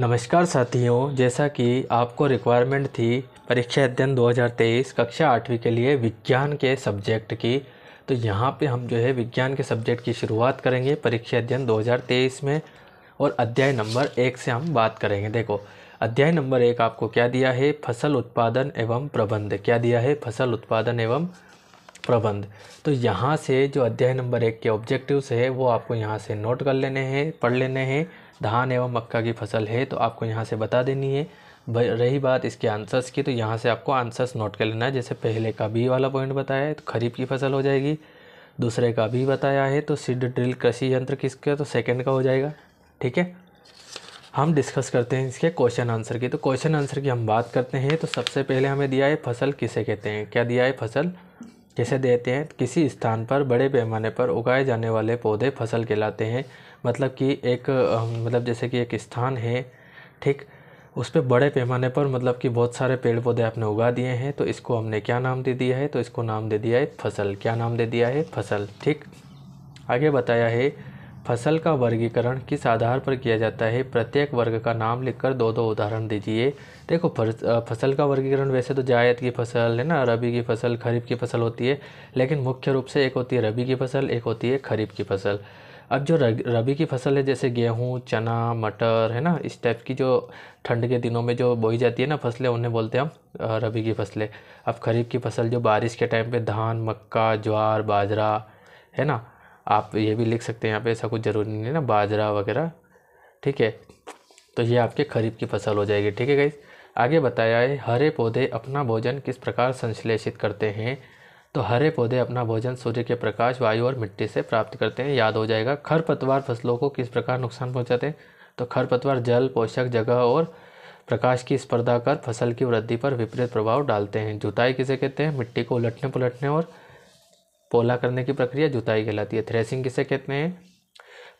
नमस्कार साथियों जैसा कि आपको रिक्वायरमेंट थी परीक्षा अध्ययन 2023 कक्षा आठवीं के लिए विज्ञान के सब्जेक्ट की तो यहाँ पे हम जो है विज्ञान के सब्जेक्ट की शुरुआत करेंगे परीक्षा अध्ययन 2023 में और अध्याय नंबर एक से हम बात करेंगे देखो अध्याय नंबर एक आपको क्या दिया है फसल उत्पादन एवं प्रबंध क्या दिया है फसल उत्पादन एवं प्रबंध तो यहाँ से जो अध्याय नंबर एक के ऑब्जेक्टिव्स है वो आपको यहाँ से नोट कर लेने हैं पढ़ लेने हैं धान एवं मक्का की फसल है तो आपको यहाँ से बता देनी है रही बात इसके आंसर्स की तो यहाँ से आपको आंसर्स नोट कर लेना है जैसे पहले का बी वाला पॉइंट बताया है तो खरीफ की फसल हो जाएगी दूसरे का भी बताया है तो सीड ड्रिल कृषि यंत्र किसके तो सेकंड का हो जाएगा ठीक है हम डिस्कस करते हैं इसके क्वेश्चन आंसर की तो क्वेश्चन आंसर की हम बात करते हैं तो सबसे पहले हमें दिया है फसल किसे कहते हैं क्या दिया है फसल जैसे देते हैं किसी स्थान पर बड़े पैमाने पर उगाए जाने वाले पौधे फसल कहलाते हैं मतलब कि एक मतलब जैसे कि एक स्थान है ठीक उस पर बड़े पैमाने पर मतलब कि बहुत सारे पेड़ पौधे आपने उगा दिए हैं तो इसको हमने क्या नाम दे दिया है तो इसको नाम दे दिया है फसल क्या नाम दे दिया है फसल ठीक आगे बताया है फसल का वर्गीकरण किस आधार पर किया जाता है प्रत्येक वर्ग का नाम लिखकर दो दो उदाहरण दीजिए देखो फसल का वर्गीकरण वैसे तो जायद की फसल है ना रबी की फसल खरीफ की फसल होती है लेकिन मुख्य रूप से एक होती है रबी की फसल एक होती है खरीफ की फसल अब जो रबी की फसल है जैसे गेहूँ चना मटर है ना इस टाइप की जो ठंड के दिनों में जो बोई जाती है ना फसलें उन्हें बोलते हैं हम रबी की फसलें अब खरीफ की फसल जो बारिश के टाइम पे धान मक्का ज्वार बाजरा है ना आप ये भी लिख सकते हैं यहाँ पे ऐसा कुछ ज़रूरी नहीं है ना बाजरा वगैरह ठीक है तो ये आपके खरीफ की फसल हो जाएगी ठीक है गाइज आगे बताया है हरे पौधे अपना भोजन किस प्रकार संश्लेषित करते हैं तो हरे पौधे अपना भोजन सूर्य के प्रकाश वायु और मिट्टी से प्राप्त करते हैं याद हो जाएगा खरपतवार फसलों को किस प्रकार नुकसान पहुँचाते हैं तो खरपतवार जल पोषक जगह और प्रकाश की स्पर्धा कर फसल की वृद्धि पर विपरीत प्रभाव डालते हैं जुताई किसे कहते हैं मिट्टी को उलटने पुलटने और पोला करने की प्रक्रिया जुताई कहलाती है थ्रेसिंग किसे कहते हैं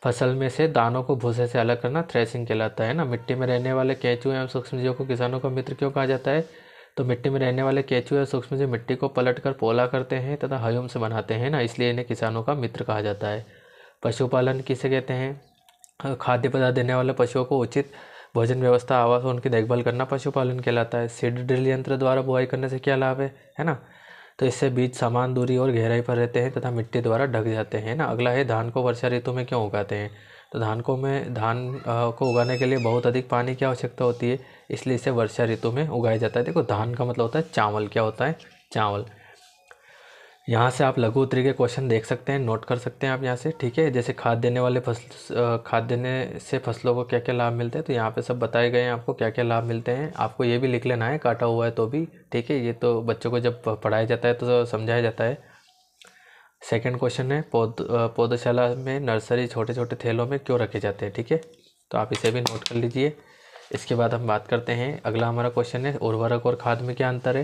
फसल में से दानों को भूसे से अलग करना थ्रेसिंग कहलाता है ना मिट्टी में रहने वाले कैचू एवं सूक्ष्म सूक्ष्मजीवों को किसानों का मित्र क्यों कहा जाता है तो मिट्टी में रहने वाले एवं सूक्ष्म जीव मिट्टी को पलट कर पोला करते हैं तथा हयुम से बनाते हैं ना इसलिए इन्हें किसानों का मित्र कहा जाता है पशुपालन किसे कहते हैं खाद्य पदार्थ देने वाले पशुओं को उचित भोजन व्यवस्था आवास और उनकी देखभाल करना पशुपालन कहलाता है सीड ड्रिल यंत्र द्वारा बुआई करने से क्या लाभ है है ना तो इससे बीज समान दूरी और गहराई पर रहते हैं तथा मिट्टी द्वारा ढक जाते हैं ना अगला है धान को वर्षा ऋतु में क्यों उगाते हैं तो धान को में धान को उगाने के लिए बहुत अधिक पानी की आवश्यकता होती है इसलिए इसे वर्षा ऋतु में उगाया जाता है देखो धान का मतलब होता है चावल क्या होता है चावल यहाँ से आप लघु उत्तरी के क्वेश्चन देख सकते हैं नोट कर सकते हैं आप यहाँ से ठीक है जैसे खाद देने वाले फसल खाद देने से फसलों को क्या क्या लाभ मिलते हैं तो यहाँ पे सब बताए गए हैं आपको क्या क्या लाभ मिलते हैं आपको ये भी लिख लेना है काटा हुआ है तो भी ठीक है ये तो बच्चों को जब पढ़ाया जाता है तो समझाया जाता है सेकेंड क्वेश्चन है पौध पौधशाला में नर्सरी छोटे छोटे थैलों में क्यों रखे जाते हैं ठीक है तो आप इसे भी नोट कर लीजिए इसके बाद हम बात करते हैं अगला हमारा क्वेश्चन है उर्वरक और खाद में क्या अंतर है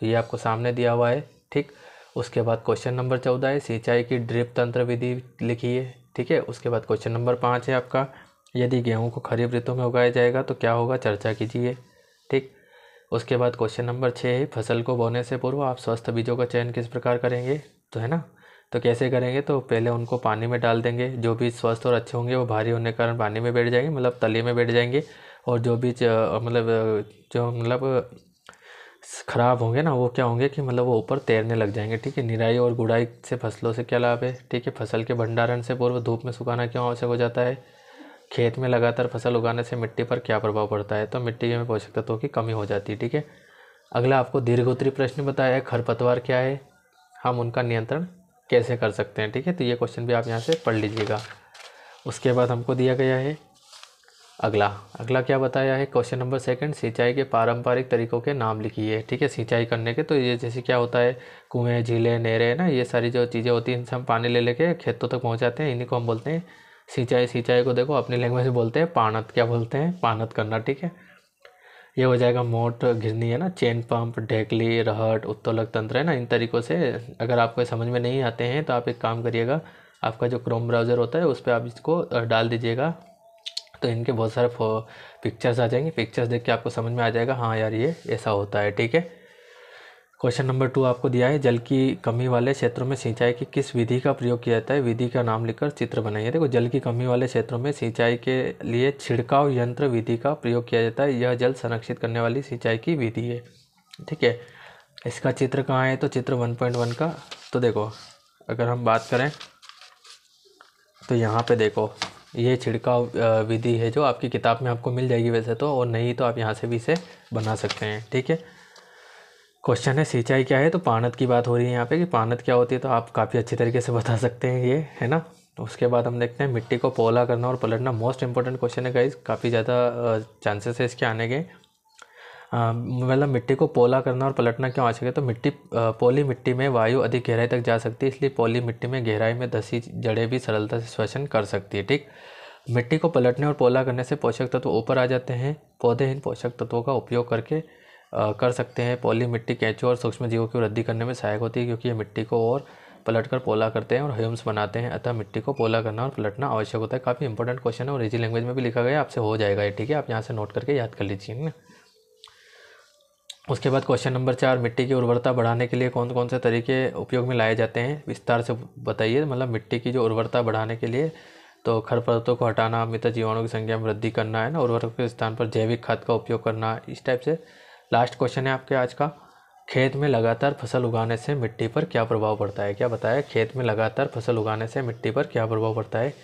तो ये आपको सामने दिया हुआ है ठीक उसके बाद क्वेश्चन नंबर चौदह है सिंचाई की ड्रिप तंत्र विधि लिखिए ठीक है उसके बाद क्वेश्चन नंबर पाँच है आपका यदि गेहूं को खरीफ ऋतु में उगाया जाएगा तो क्या होगा चर्चा कीजिए ठीक उसके बाद क्वेश्चन नंबर छः है फसल को बोने से पूर्व आप स्वस्थ बीजों का चयन किस प्रकार करेंगे तो है ना तो कैसे करेंगे तो पहले उनको पानी में डाल देंगे जो बीज स्वस्थ और अच्छे होंगे वो भारी होने के कारण पानी में बैठ जाएंगे मतलब तले में बैठ जाएंगे और जो बीज मतलब जो मतलब ख़राब होंगे ना वो क्या होंगे कि मतलब वो ऊपर तैरने लग जाएंगे ठीक है निराई और गुड़ाई से फसलों से क्या लाभ है ठीक है फसल के भंडारण से पूर्व धूप में सुखाना क्यों आवश्यक हो जाता है खेत में लगातार फसल उगाने से मिट्टी पर क्या प्रभाव पड़ता है तो मिट्टी में पोषक तत्वों की कमी हो जाती है ठीक है अगला आपको दीर्घोत्तरी प्रश्न बताया है खरपतवार क्या है हम उनका नियंत्रण कैसे कर सकते हैं ठीक है तो ये क्वेश्चन भी आप यहाँ से पढ़ लीजिएगा उसके बाद हमको दिया गया है अगला अगला क्या बताया है क्वेश्चन नंबर सेकंड सिंचाई के पारंपरिक तरीकों के नाम लिखिए ठीक है सिंचाई करने के तो ये जैसे क्या होता है कुएँ झीलें नहरें ना ये सारी जो चीज़ें होती हैं इनसे हम पानी ले लेके खेतों तक पहुँचाते हैं इन्हीं को हम बोलते हैं सिंचाई सिंचाई को देखो अपनी लैंग्वेज में बोलते हैं पानत क्या बोलते हैं पानत करना ठीक है ये हो जाएगा मोट घिरनी है ना चेन पंप ढेकली रहट उत्तोलक तंत्र है ना इन तरीक़ों से अगर आपको समझ में नहीं आते हैं तो आप एक काम करिएगा आपका जो क्रोम ब्राउज़र होता है उस पर आप इसको डाल दीजिएगा तो इनके बहुत सारे पिक्चर्स आ जाएंगे पिक्चर्स देख के आपको समझ में आ जाएगा हाँ यार ये ऐसा होता है ठीक है क्वेश्चन नंबर टू आपको दिया है जल की कमी वाले क्षेत्रों में सिंचाई की किस विधि का प्रयोग किया जाता है विधि का नाम लिखकर चित्र बनाइए देखो जल की कमी वाले क्षेत्रों में सिंचाई के लिए छिड़काव यंत्र विधि का प्रयोग किया जाता है यह जल संरक्षित करने वाली सिंचाई की विधि है ठीक है इसका चित्र कहाँ है तो चित्र वन का तो देखो अगर हम बात करें तो यहाँ पे देखो ये छिड़काव विधि है जो आपकी किताब में आपको मिल जाएगी वैसे तो और नहीं तो आप यहाँ से भी इसे बना सकते हैं ठीक है क्वेश्चन है सिंचाई क्या है तो पानत की बात हो रही है यहाँ पे कि पानत क्या होती है तो आप काफ़ी अच्छी तरीके से बता सकते हैं ये है ना उसके बाद हम देखते हैं मिट्टी को पोला करना और पलटना मोस्ट इंपॉर्टेंट क्वेश्चन है गाइज काफ़ी ज़्यादा चांसेस है इसके आने के मतलब मिट्टी को पोला करना और पलटना क्यों आवश्यक है तो मिट्टी पोली मिट्टी में वायु अधिक गहराई तक जा सकती है इसलिए पोली मिट्टी में गहराई में दसी जड़ें भी सरलता से श्वसन कर सकती है ठीक मिट्टी को पलटने और पोला करने से पोषक तत्व ऊपर आ जाते हैं पौधे इन पोषक तत्वों का उपयोग करके आ, कर सकते हैं पोली मिट्टी कैचू और सूक्ष्म जीवों की वृद्धि करने में सहायक होती है क्योंकि ये मिट्टी को और पलट कर पोला करते हैं और ह्यूम्स बनाते हैं अतः मिट्टी को पोला करना और पलटना आवश्यक होता है काफ़ी इंपॉर्टेंट क्वेश्चन है और इजी लैंग्वेज में भी लिखा गया आपसे हो जाएगा ये ठीक है आप यहाँ से नोट करके याद कर लीजिए ना उसके बाद क्वेश्चन नंबर चार मिट्टी की उर्वरता बढ़ाने के लिए कौन कौन से तरीके उपयोग में लाए जाते हैं विस्तार से बताइए मतलब मिट्टी की जो उर्वरता बढ़ाने के लिए तो खरपतों को हटाना मृत जीवाणु की संख्या में वृद्धि करना है ना उर्वरक के स्थान पर जैविक खाद का उपयोग करना इस टाइप से लास्ट क्वेश्चन है आपके आज का खेत में लगातार फसल उगाने से मिट्टी पर क्या प्रभाव पड़ता है क्या बताया खेत में लगातार फसल उगाने से मिट्टी पर क्या प्रभाव पड़ता है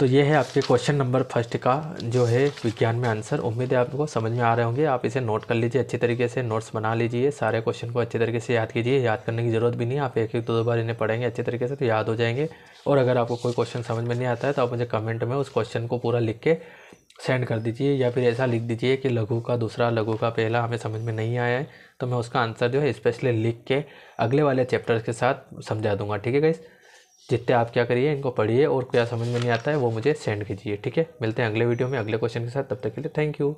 तो ये है आपके क्वेश्चन नंबर फर्स्ट का जो है विज्ञान में आंसर उम्मीद है आपको समझ में आ रहे होंगे आप इसे नोट कर लीजिए अच्छे तरीके से नोट्स बना लीजिए सारे क्वेश्चन को अच्छे तरीके से याद कीजिए याद करने की ज़रूरत भी नहीं आप एक एक दो दो बार इन्हें पढ़ेंगे अच्छे तरीके से तो याद हो जाएंगे और अगर आपको कोई क्वेश्चन समझ में नहीं आता है तो आप मुझे कमेंट में उस क्वेश्चन को पूरा लिख के सेंड कर दीजिए या फिर ऐसा लिख दीजिए कि लघु का दूसरा लघु का पहला हमें समझ में नहीं आया है तो मैं उसका आंसर जो है स्पेशली लिख के अगले वाले चैप्टर के साथ समझा दूंगा ठीक है गाइज़ जितने आप क्या करिए इनको पढ़िए और क्या समझ में नहीं आता है वो मुझे सेंड कीजिए ठीक है मिलते हैं अगले वीडियो में अगले क्वेश्चन के साथ तब तक के लिए थैंक यू